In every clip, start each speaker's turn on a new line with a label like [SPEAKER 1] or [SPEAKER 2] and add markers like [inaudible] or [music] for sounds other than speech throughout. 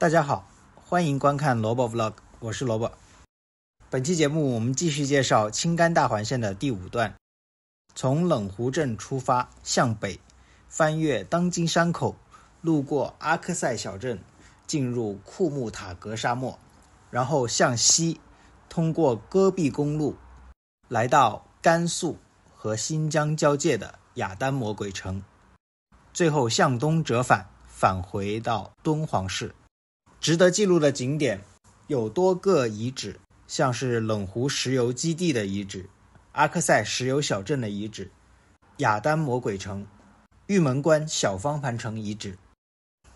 [SPEAKER 1] 大家好，欢迎观看萝卜 vlog，我是萝卜。本期节目我们继续介绍青甘大环线的第五段，从冷湖镇出发向北，翻越当今山口，路过阿克塞小镇，进入库木塔格沙漠，然后向西通过戈壁公路，来到甘肃和新疆交界的雅丹魔鬼城，最后向东折返，返回到敦煌市。值得记录的景点有多个遗址，像是冷湖石油基地的遗址、阿克塞石油小镇的遗址、雅丹魔鬼城、玉门关小方盘城遗址。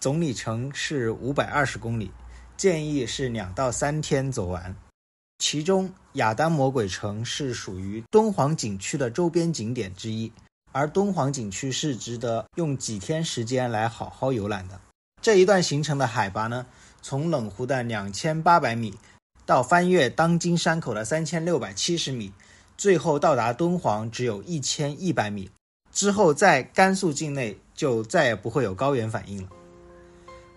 [SPEAKER 1] 总里程是五百二十公里，建议是两到三天走完。其中，雅丹魔鬼城是属于敦煌景区的周边景点之一，而敦煌景区是值得用几天时间来好好游览的。这一段行程的海拔呢？从冷湖的两千八百米到翻越当今山口的三千六百七十米，最后到达敦煌只有一千一百米。之后在甘肃境内就再也不会有高原反应了。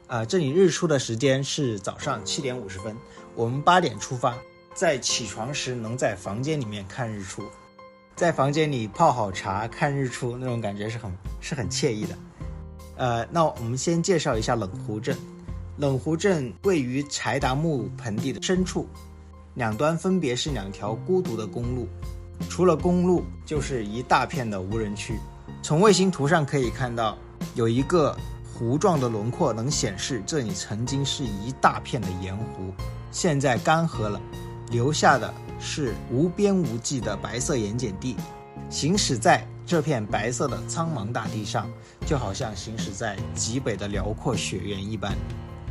[SPEAKER 1] 啊，这里日出的时间是早上七点五十分，我们八点出发，在起床时能在房间里面看日出，在房间里泡好茶看日出，那种感觉是很是很惬意的。呃，那我们先介绍一下冷湖镇。冷湖镇位于柴达木盆地的深处，两端分别是两条孤独的公路，除了公路就是一大片的无人区。从卫星图上可以看到，有一个湖状的轮廓，能显示这里曾经是一大片的盐湖，现在干涸了，留下的是无边无际的白色盐碱地。行驶在这片白色的苍茫大地上，就好像行驶在极北的辽阔雪原一般。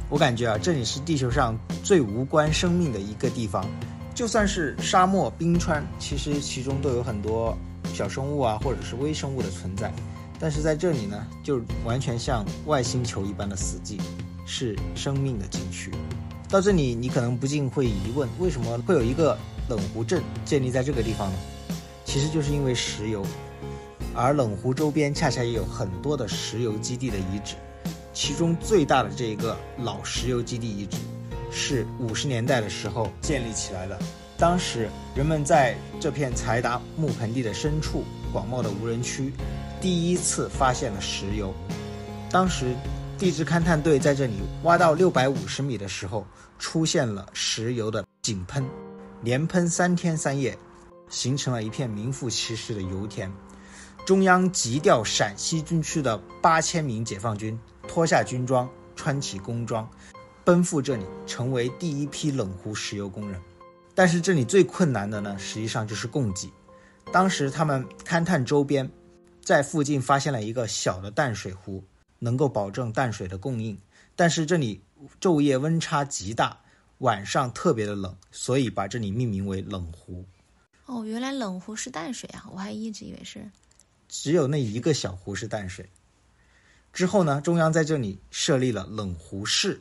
[SPEAKER 1] 我感觉啊，这里是地球上最无关生命的一个地方，就算是沙漠、冰川，其实其中都有很多小生物啊，或者是微生物的存在。但是在这里呢，就完全像外星球一般的死寂，是生命的禁区。到这里，你可能不禁会疑问，为什么会有一个冷湖镇建立在这个地方呢？其实就是因为石油，而冷湖周边恰恰也有很多的石油基地的遗址。其中最大的这一个老石油基地遗址，是五十年代的时候建立起来的。当时人们在这片柴达木盆地的深处广袤的无人区，第一次发现了石油。当时地质勘探队在这里挖到六百五十米的时候，出现了石油的井喷，连喷三天三夜，形成了一片名副其实的油田。中央急调陕西军区的八千名解放军。脱下军装，穿起工装，奔赴这里，成为第一批冷湖石油工人。但是这里最困难的呢，实际上就是供给。当时他们勘探周边，在附近发现了一个小的淡水湖，能够保证淡水的供应。但是这里昼夜温差极大，晚上特别的冷，所以把这里命名为冷湖。
[SPEAKER 2] 哦，原来冷湖是淡水啊，我还一直以为是。
[SPEAKER 1] 只有那一个小湖是淡水。之后呢？中央在这里设立了冷湖市，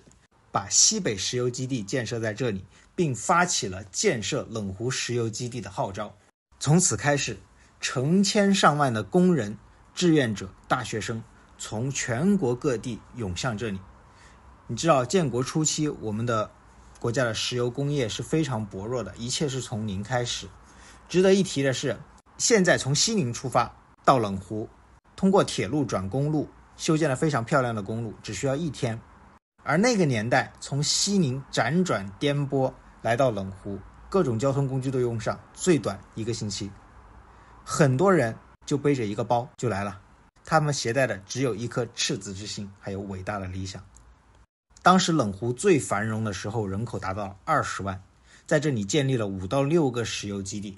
[SPEAKER 1] 把西北石油基地建设在这里，并发起了建设冷湖石油基地的号召。从此开始，成千上万的工人、志愿者、大学生从全国各地涌向这里。你知道，建国初期我们的国家的石油工业是非常薄弱的，一切是从零开始。值得一提的是，现在从西宁出发到冷湖，通过铁路转公路。修建了非常漂亮的公路，只需要一天；而那个年代，从西宁辗转颠簸来到冷湖，各种交通工具都用不上，最短一个星期，很多人就背着一个包就来了。他们携带的只有一颗赤子之心，还有伟大的理想。当时冷湖最繁荣的时候，人口达到了二十万，在这里建立了五到六个石油基地，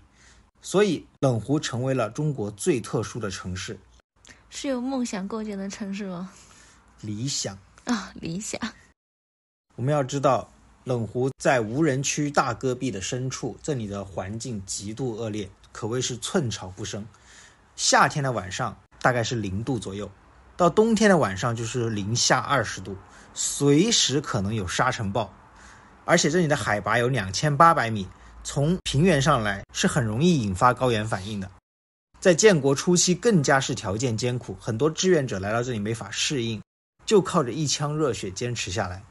[SPEAKER 1] 所以冷湖成为了中国最特殊的城市。
[SPEAKER 2] 是由梦想构建的城市吗？理想啊，理想。
[SPEAKER 1] 我们要知道，冷湖在无人区大戈壁的深处，这里的环境极度恶劣，可谓是寸草不生。夏天的晚上大概是零度左右，到冬天的晚上就是零下二十度，随时可能有沙尘暴。而且这里的海拔有两千八百米，从平原上来是很容易引发高原反应的。在建国初期，更加是条件艰苦，很多志愿者来到这里没法适应，就靠着一腔热血坚持下来。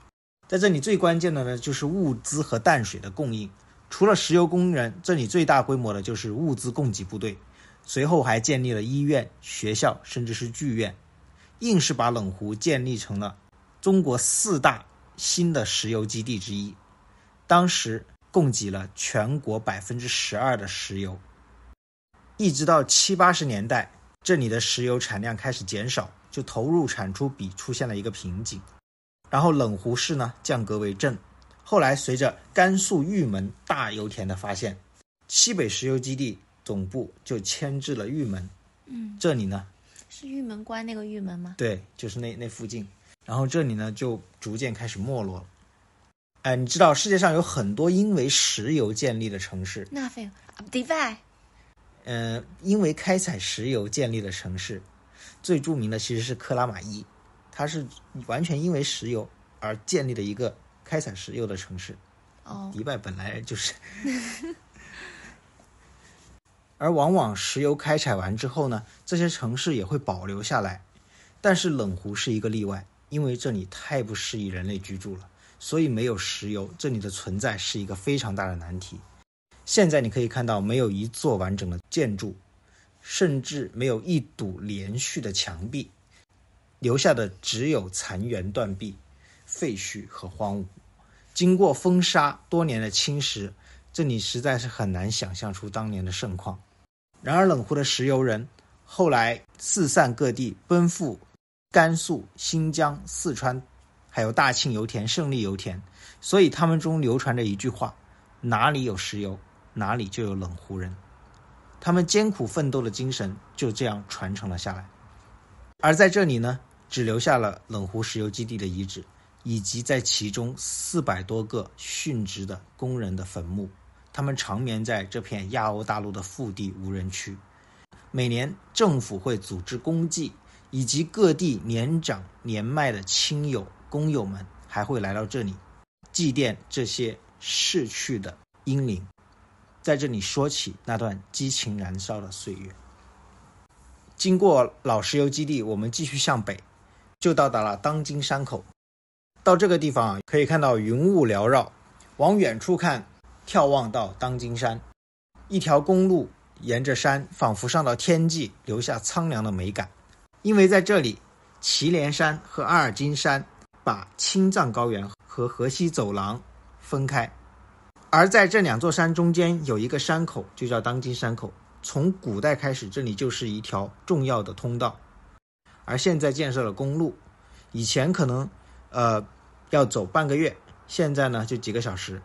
[SPEAKER 1] 在这里最关键的呢，就是物资和淡水的供应。除了石油工人，这里最大规模的就是物资供给部队。随后还建立了医院、学校，甚至是剧院，硬是把冷湖建立成了中国四大新的石油基地之一。当时供给了全国百分之十二的石油。一直到七八十年代，这里的石油产量开始减少，就投入产出比出现了一个瓶颈。然后冷湖市呢降格为镇。后来随着甘肃玉门大油田的发现，西北石油基地总部就迁至了玉门。嗯，这里呢
[SPEAKER 2] 是玉门关那个玉门吗？对，
[SPEAKER 1] 就是那那附近。然后这里呢就逐渐开始没落了。哎，你知道世界上有很多因为石油建立的城市？
[SPEAKER 2] 那费迪拜。
[SPEAKER 1] 嗯，因为开采石油建立的城市，最著名的其实是克拉玛依，它是完全因为石油而建立的一个开采石油的城市。哦，迪拜本来就是。而往往石油开采完之后呢，这些城市也会保留下来，但是冷湖是一个例外，因为这里太不适宜人类居住了，所以没有石油，这里的存在是一个非常大的难题。现在你可以看到，没有一座完整的建筑，甚至没有一堵连续的墙壁，留下的只有残垣断壁、废墟和荒芜。经过风沙多年的侵蚀，这里实在是很难想象出当年的盛况。然而，冷湖的石油人后来四散各地，奔赴甘肃、新疆、四川，还有大庆油田、胜利油田，所以他们中流传着一句话：哪里有石油。哪里就有冷湖人，他们艰苦奋斗的精神就这样传承了下来。而在这里呢，只留下了冷湖石油基地的遗址，以及在其中四百多个殉职的工人的坟墓。他们长眠在这片亚欧大陆的腹地无人区。每年，政府会组织公祭，以及各地年长年迈的亲友工友们还会来到这里，祭奠这些逝去的英灵。在这里说起那段激情燃烧的岁月。经过老石油基地，我们继续向北，就到达了当今山口。到这个地方可以看到云雾缭绕，往远处看，眺望到当今山，一条公路沿着山，仿佛上到天际，留下苍凉的美感。因为在这里，祁连山和阿尔金山把青藏高原和河西走廊分开。而在这两座山中间有一个山口，就叫当今山口。从古代开始，这里就是一条重要的通道。而现在建设了公路，以前可能，呃，要走半个月，现在呢就几个小时。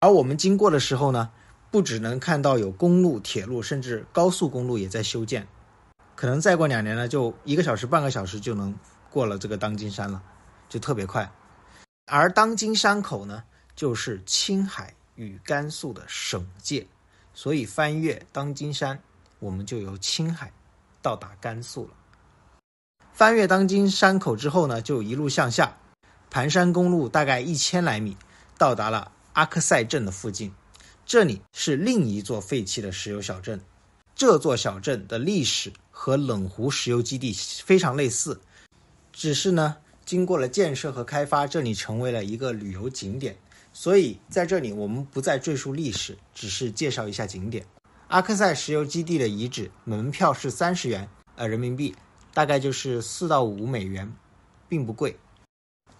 [SPEAKER 1] 而我们经过的时候呢，不只能看到有公路、铁路，甚至高速公路也在修建，可能再过两年呢，就一个小时、半个小时就能过了这个当今山了，就特别快。而当今山口呢？就是青海与甘肃的省界，所以翻越当金山，我们就由青海到达甘肃了。翻越当金山口之后呢，就一路向下，盘山公路大概一千来米，到达了阿克塞镇的附近。这里是另一座废弃的石油小镇，这座小镇的历史和冷湖石油基地非常类似，只是呢，经过了建设和开发，这里成为了一个旅游景点。所以在这里，我们不再赘述历史，只是介绍一下景点。阿克塞石油基地的遗址门票是三十元，呃，人民币大概就是四到五美元，并不贵。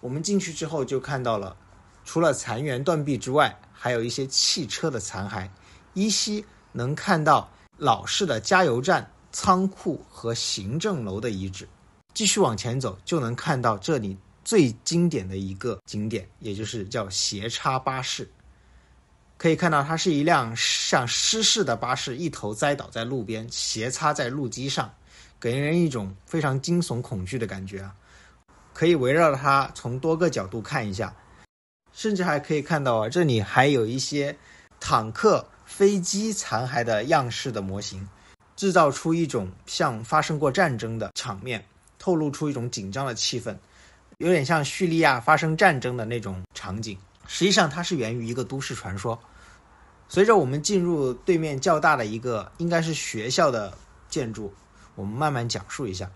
[SPEAKER 1] 我们进去之后就看到了，除了残垣断壁之外，还有一些汽车的残骸，依稀能看到老式的加油站、仓库和行政楼的遗址。继续往前走，就能看到这里。最经典的一个景点，也就是叫斜插巴士。可以看到，它是一辆像失事的巴士，一头栽倒在路边，斜插在路基上，给人一种非常惊悚恐惧的感觉啊！可以围绕它从多个角度看一下，甚至还可以看到啊，这里还有一些坦克、飞机残骸的样式的模型，制造出一种像发生过战争的场面，透露出一种紧张的气氛。有点像叙利亚发生战争的那种场景。实际上，它是源于一个都市传说。随着我们进入对面较大的一个，应该是学校的建筑，我们慢慢讲述一下。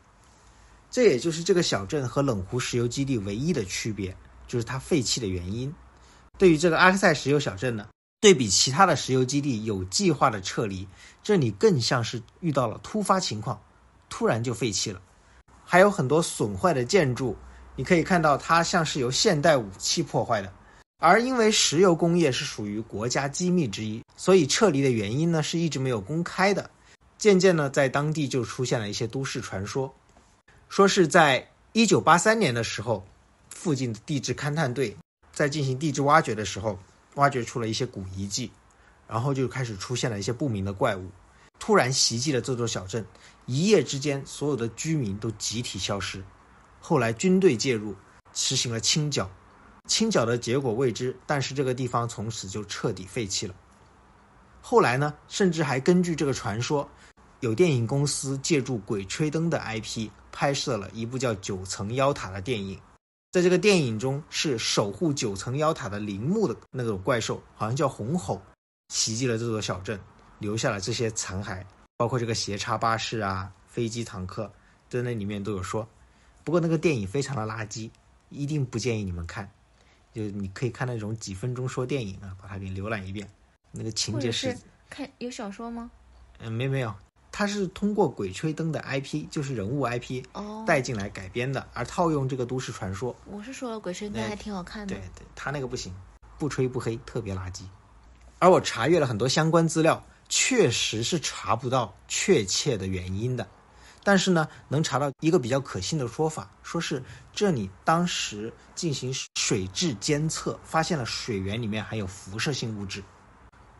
[SPEAKER 1] 这也就是这个小镇和冷湖石油基地唯一的区别，就是它废弃的原因。对于这个阿克塞石油小镇呢，对比其他的石油基地有计划的撤离，这里更像是遇到了突发情况，突然就废弃了。还有很多损坏的建筑。你可以看到，它像是由现代武器破坏的，而因为石油工业是属于国家机密之一，所以撤离的原因呢是一直没有公开的。渐渐呢，在当地就出现了一些都市传说，说是在一九八三年的时候，附近的地质勘探队在进行地质挖掘的时候，挖掘出了一些古遗迹，然后就开始出现了一些不明的怪物，突然袭击了这座小镇，一夜之间，所有的居民都集体消失。后来军队介入，实行了清剿，清剿的结果未知，但是这个地方从此就彻底废弃了。后来呢，甚至还根据这个传说，有电影公司借助《鬼吹灯》的 IP 拍摄了一部叫《九层妖塔》的电影。在这个电影中，是守护九层妖塔的陵墓的那种怪兽，好像叫红吼，袭击了这座小镇，留下了这些残骸，包括这个斜插巴士啊、飞机、坦克，在那里面都有说。不过那个电影非常的垃圾，一定不建议你们看。就你可以看那种几分钟说电影啊，把它给浏览一遍。那个情节是
[SPEAKER 2] 看有小说吗？
[SPEAKER 1] 嗯，没没有，它是通过《鬼吹灯》的 IP，就是人物 IP 哦带进来改编的，而套用这个都市传说。
[SPEAKER 2] 我是说了《鬼吹灯》还挺好看的，对
[SPEAKER 1] 对，他那个不行，不吹不黑，特别垃圾。而我查阅了很多相关资料，确实是查不到确切的原因的。但是呢，能查到一个比较可信的说法，说是这里当时进行水质监测，发现了水源里面含有辐射性物质，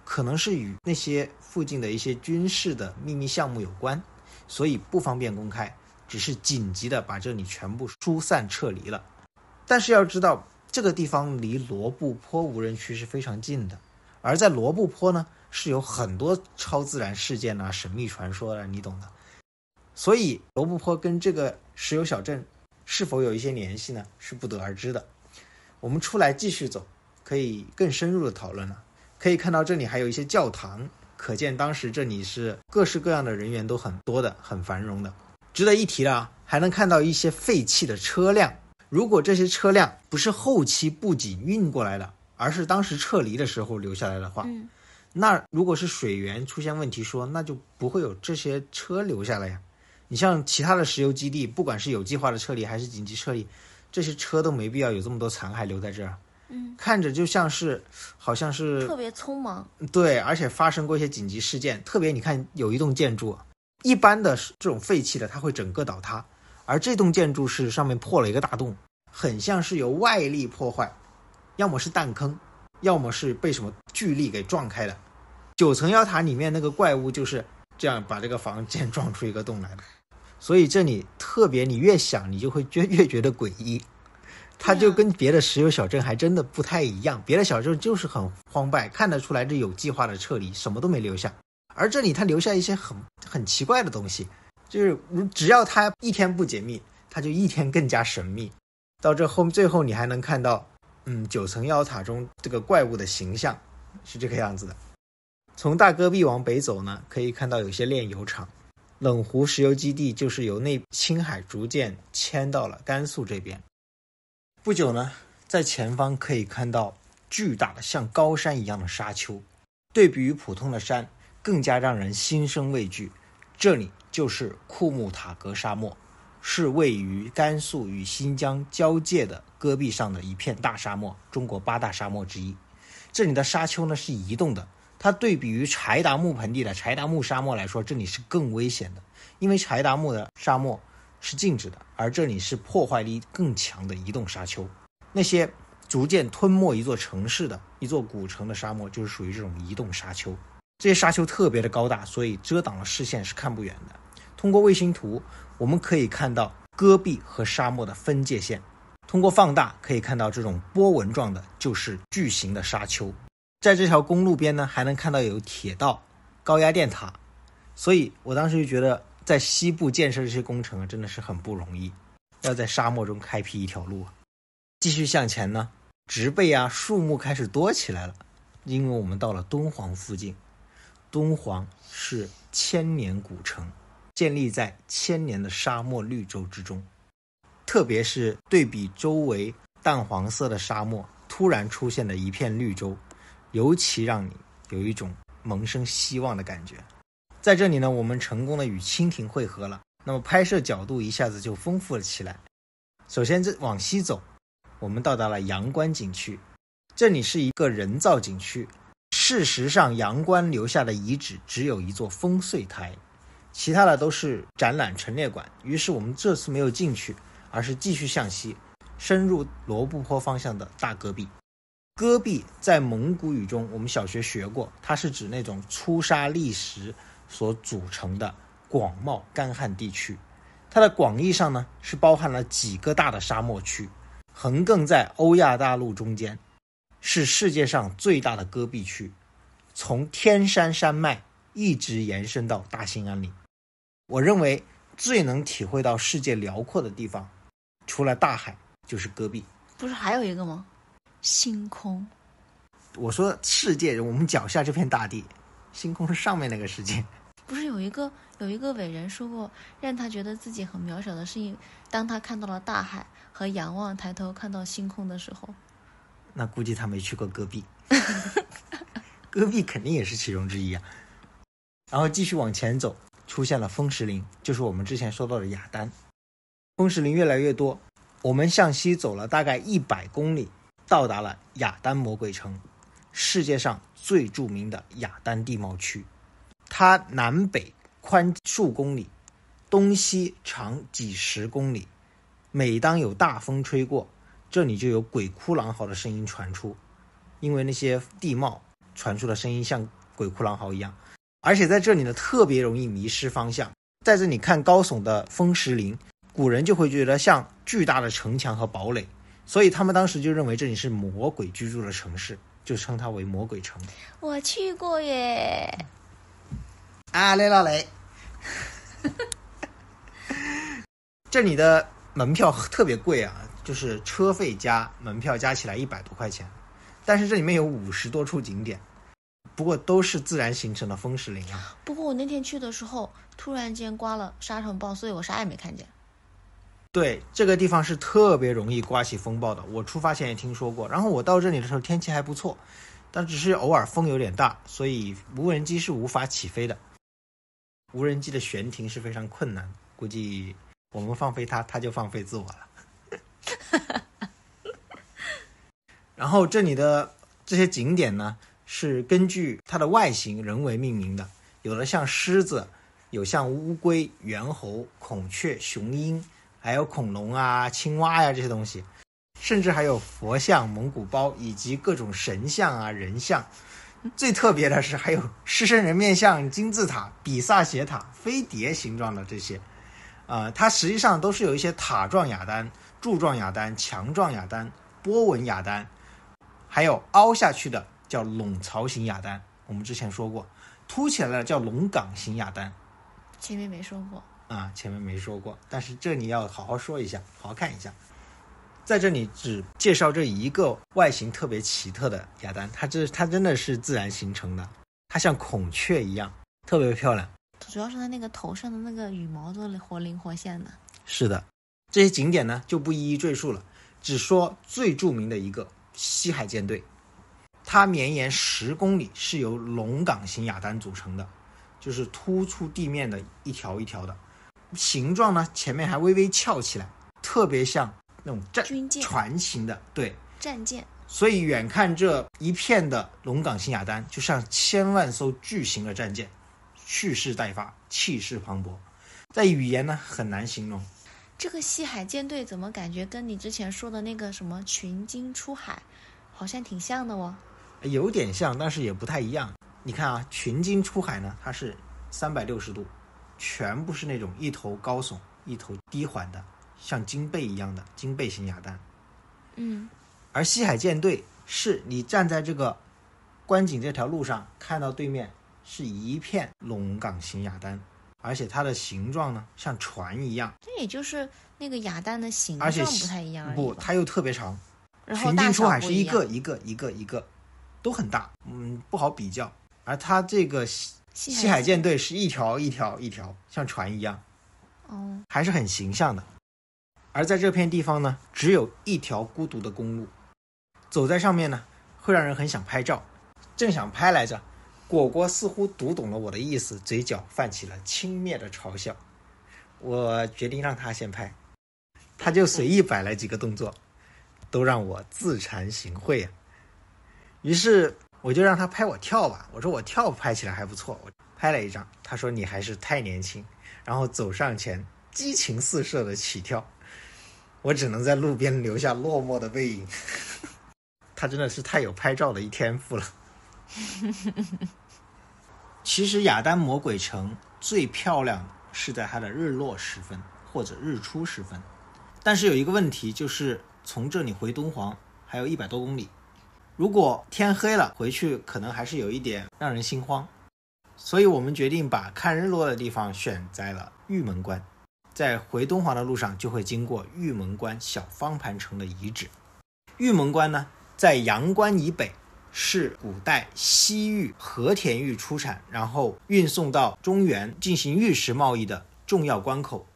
[SPEAKER 1] 可能是与那些附近的一些军事的秘密项目有关，所以不方便公开，只是紧急的把这里全部疏散撤离了。但是要知道，这个地方离罗布泊无人区是非常近的，而在罗布泊呢，是有很多超自然事件啊、神秘传说的，你懂的。所以罗布泊跟这个石油小镇是否有一些联系呢？是不得而知的。我们出来继续走，可以更深入的讨论了。可以看到这里还有一些教堂，可见当时这里是各式各样的人员都很多的，很繁荣的。值得一提的，还能看到一些废弃的车辆。如果这些车辆不是后期补给运过来的，而是当时撤离的时候留下来的话，那如果是水源出现问题，说那就不会有这些车留下来呀。你像其他的石油基地，不管是有计划的撤离还是紧急撤离，这些车都没必要有这么多残骸留在这儿。嗯，看着就像是，好像是特
[SPEAKER 2] 别匆忙。
[SPEAKER 1] 对，而且发生过一些紧急事件。特别你看，有一栋建筑，一般的这种废弃的，它会整个倒塌，而这栋建筑是上面破了一个大洞，很像是由外力破坏，要么是弹坑，要么是被什么巨力给撞开的。九层妖塔里面那个怪物就是这样把这个房间 [laughs] 撞出一个洞来的。所以这里特别，你越想，你就会越越觉得诡异。它就跟别的石油小镇还真的不太一样，别的小镇就是很荒败，看得出来这有计划的撤离，什么都没留下。而这里它留下一些很很奇怪的东西，就是只要它一天不解密，它就一天更加神秘。到这后面最后，你还能看到，嗯，九层妖塔中这个怪物的形象是这个样子的。从大戈壁往北走呢，可以看到有些炼油厂。冷湖石油基地就是由那青海逐渐迁到了甘肃这边。不久呢，在前方可以看到巨大的像高山一样的沙丘，对比于普通的山，更加让人心生畏惧。这里就是库木塔格沙漠，是位于甘肃与新疆交界的戈壁上的一片大沙漠，中国八大沙漠之一。这里的沙丘呢是移动的。它对比于柴达木盆地的柴达木沙漠来说，这里是更危险的，因为柴达木的沙漠是静止的，而这里是破坏力更强的移动沙丘。那些逐渐吞没一座城市的一座古城的沙漠，就是属于这种移动沙丘。这些沙丘特别的高大，所以遮挡了视线，是看不远的。通过卫星图，我们可以看到戈壁和沙漠的分界线。通过放大，可以看到这种波纹状的，就是巨型的沙丘。在这条公路边呢，还能看到有铁道、高压电塔，所以我当时就觉得，在西部建设这些工程啊，真的是很不容易，要在沙漠中开辟一条路。继续向前呢，植被啊、树木开始多起来了，因为我们到了敦煌附近。敦煌是千年古城，建立在千年的沙漠绿洲之中，特别是对比周围淡黄色的沙漠，突然出现的一片绿洲。尤其让你有一种萌生希望的感觉，在这里呢，我们成功的与蜻蜓汇合了。那么拍摄角度一下子就丰富了起来。首先，这往西走，我们到达了阳关景区。这里是一个人造景区，事实上阳关留下的遗址只有一座烽燧台，其他的都是展览陈列馆。于是我们这次没有进去，而是继续向西，深入罗布泊方向的大戈壁。戈壁在蒙古语中，我们小学学过，它是指那种粗沙砾石所组成的广袤干旱地区。它的广义上呢，是包含了几个大的沙漠区，横亘在欧亚大陆中间，是世界上最大的戈壁区，从天山山脉一直延伸到大兴安岭。我认为最能体会到世界辽阔的地方，除了大海，就是戈壁。
[SPEAKER 2] 不是还有一个吗？星空，
[SPEAKER 1] 我说世界，我们脚下这片大地，星空是上面那个世界。
[SPEAKER 2] 不是有一个有一个伟人说过，让他觉得自己很渺小的是，当他看到了大海和仰望抬头看到星空的时候。
[SPEAKER 1] 那估计他没去过戈壁，[laughs] 戈壁肯定也是其中之一啊。然后继续往前走，出现了风石林，就是我们之前说到的雅丹。风石林越来越多，我们向西走了大概一百公里。到达了雅丹魔鬼城，世界上最著名的雅丹地貌区。它南北宽数公里，东西长几十公里。每当有大风吹过，这里就有鬼哭狼嚎的声音传出，因为那些地貌传出的声音像鬼哭狼嚎一样。而且在这里呢，特别容易迷失方向。在这里看高耸的风石林，古人就会觉得像巨大的城墙和堡垒。所以他们当时就认为这里是魔鬼居住的城市，就称它为魔鬼城。
[SPEAKER 2] 我去过耶，啊，雷拉雷，
[SPEAKER 1] 这里的门票特别贵啊，就是车费加门票加起来一百多块钱，但是这里面有五十多处景点，不过都是自然形成的风蚀林啊。
[SPEAKER 2] 不过我那天去的时候，突然间刮了沙尘暴，所以我啥也没看见。
[SPEAKER 1] 对这个地方是特别容易刮起风暴的。我出发前也听说过，然后我到这里的时候天气还不错，但只是偶尔风有点大，所以无人机是无法起飞的。无人机的悬停是非常困难，估计我们放飞它，它就放飞自我了。[laughs] 然后这里的这些景点呢，是根据它的外形人为命名的，有的像狮子，有像乌龟、猿猴、孔雀、雄鹰。还有恐龙啊、青蛙呀这些东西，甚至还有佛像、蒙古包以及各种神像啊、人像。最特别的是，还有狮身人面像、金字塔、比萨斜塔、飞碟形状的这些。啊，它实际上都是有一些塔状雅丹、柱状雅丹、墙状雅丹、波纹雅丹，还有凹下去的叫垄槽型雅丹。我们之前说过，凸起来的叫龙岗型雅丹。
[SPEAKER 2] 前面没说过。
[SPEAKER 1] 啊，前面没说过，但是这里要好好说一下，好好看一下。在这里只介绍这一个外形特别奇特的雅丹，它这它真的是自然形成的，它像孔雀一样，特别漂亮。
[SPEAKER 2] 主要是它那个头上的那个羽毛都活灵活现的。
[SPEAKER 1] 是的，这些景点呢就不一一赘述了，只说最著名的一个西海舰队，它绵延十公里，是由龙岗型雅丹组成的，就是突出地面的一条一条的。形状呢，前面还微微翘起来，特别像那种战船型的，对，战舰。所以远看这一片的龙岗新雅丹，就像千万艘巨型的战舰蓄势待发，气势磅礴。在语言呢很难形容。
[SPEAKER 2] 这个西海舰队怎么感觉跟你之前说的那个什么群鲸出海，好像挺像的哦。
[SPEAKER 1] 有点像，但是也不太一样。你看啊，群鲸出海呢，它是三百六十度。全部是那种一头高耸、一头低缓的，像金贝一样的金贝型雅丹。嗯，而西海舰队是你站在这个观景这条路上看到对面是一片龙岗型雅丹，而且它的形状呢像船一样。
[SPEAKER 2] 这也就是那个雅丹的形状不太一样。不，
[SPEAKER 1] 它又特别长。
[SPEAKER 2] 平均出海是一个
[SPEAKER 1] 一个一个一个，都很大，嗯，不好比较。而它这个。西海舰队是一条一条一条，像船一样，哦，还是很形象的。而在这片地方呢，只有一条孤独的公路，走在上面呢，会让人很想拍照。正想拍来着，果果似乎读懂了我的意思，嘴角泛起了轻蔑的嘲笑。我决定让他先拍，他就随意摆来几个动作，都让我自惭形秽啊。于是。我就让他拍我跳吧，我说我跳拍起来还不错，我拍了一张。他说你还是太年轻，然后走上前，激情四射的起跳，我只能在路边留下落寞的背影。[laughs] 他真的是太有拍照的一天赋了。[laughs] 其实亚丹魔鬼城最漂亮是在它的日落时分或者日出时分，但是有一个问题就是从这里回敦煌还有一百多公里。如果天黑了回去，可能还是有一点让人心慌，所以我们决定把看日落的地方选在了玉门关，在回敦煌的路上就会经过玉门关小方盘城的遗址。玉门关呢，在阳关以北，是古代西域和田玉出产，然后运送到中原进行玉石贸易的重要关口，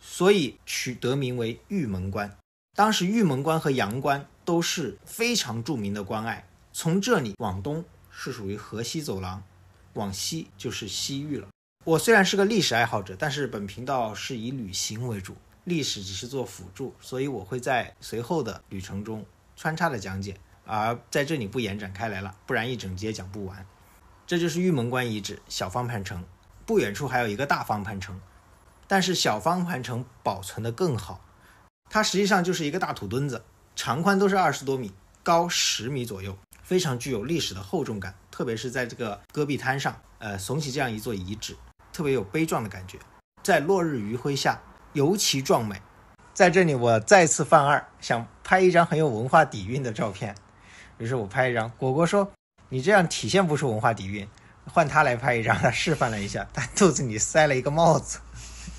[SPEAKER 1] 所以取得名为玉门关。当时玉门关和阳关。都是非常著名的关隘。从这里往东是属于河西走廊，往西就是西域了。我虽然是个历史爱好者，但是本频道是以旅行为主，历史只是做辅助，所以我会在随后的旅程中穿插的讲解，而在这里不延展开来了，不然一整节讲不完。这就是玉门关遗址小方盘城，不远处还有一个大方盘城，但是小方盘城保存的更好，它实际上就是一个大土墩子。长宽都是二十多米，高十米左右，非常具有历史的厚重感。特别是在这个戈壁滩上，呃，耸起这样一座遗址，特别有悲壮的感觉。在落日余晖下，尤其壮美。在这里，我再次犯二，想拍一张很有文化底蕴的照片。于是，我拍一张。果果说：“你这样体现不出文化底蕴，换他来拍一张。[laughs] ”他示范了一下，他肚子里塞了一个帽子。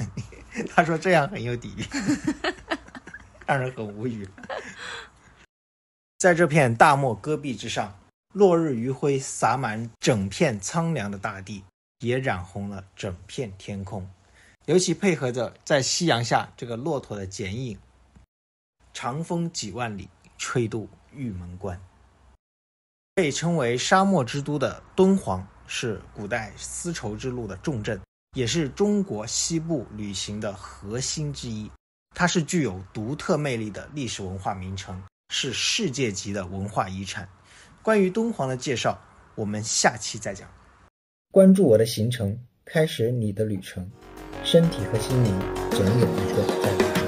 [SPEAKER 1] [laughs] 他说：“这样很有底蕴。”让人很无语。在这片大漠戈壁之上，落日余晖洒满整片苍凉的大地，也染红了整片天空。尤其配合着在夕阳下这个骆驼的剪影，“长风几万里，吹度玉门关。”被称为沙漠之都的敦煌，是古代丝绸之路的重镇，也是中国西部旅行的核心之一。它是具有独特魅力的历史文化名城，是世界级的文化遗产。关于敦煌的介绍，我们下期再讲。关注我的行程，开始你的旅程，身体和心灵总有一个在。